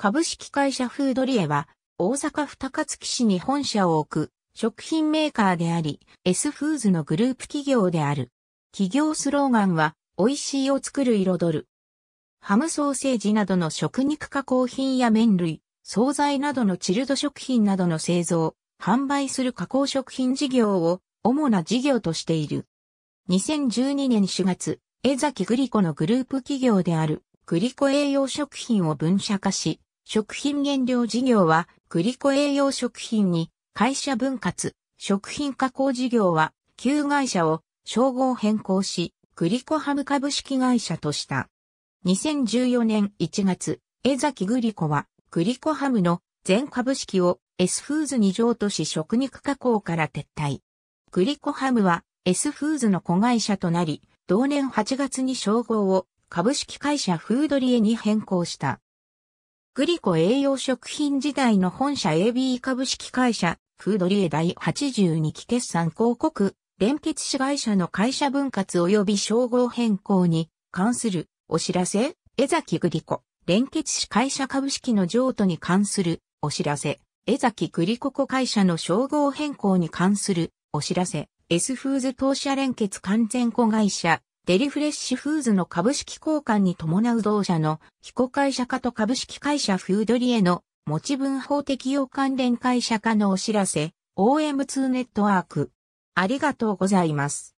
株式会社フードリエは、大阪府高槻市に本社を置く、食品メーカーであり、S フーズのグループ企業である。企業スローガンは、美味しいを作る彩る。ハムソーセージなどの食肉加工品や麺類、惣菜などのチルド食品などの製造、販売する加工食品事業を主な事業としている。2012年4月、江崎グリコのグループ企業であるグリコ栄養食品を分社化し、食品原料事業は、リコ栄養食品に、会社分割、食品加工事業は、旧会社を、称号変更し、リコハム株式会社とした。2014年1月、江崎グリコは、リコハムの全株式を S フーズに譲渡し食肉加工から撤退。リコハムは S フーズの子会社となり、同年8月に称号を株式会社フードリエに変更した。グリコ栄養食品時代の本社 AB 株式会社、フードリエ第82期決算広告、連結子会社の会社分割及び称号変更に関するお知らせ、江崎グリコ、連結子会社株式の譲渡に関するお知らせ、江崎グリコ子会社の称号変更に関するお知らせ、S フーズ当社連結完全子会社、デリフレッシュフーズの株式交換に伴う同社の非公開社化と株式会社フードリエの持ち分法適用関連会社化のお知らせ、OM2 ネットワーク。ありがとうございます。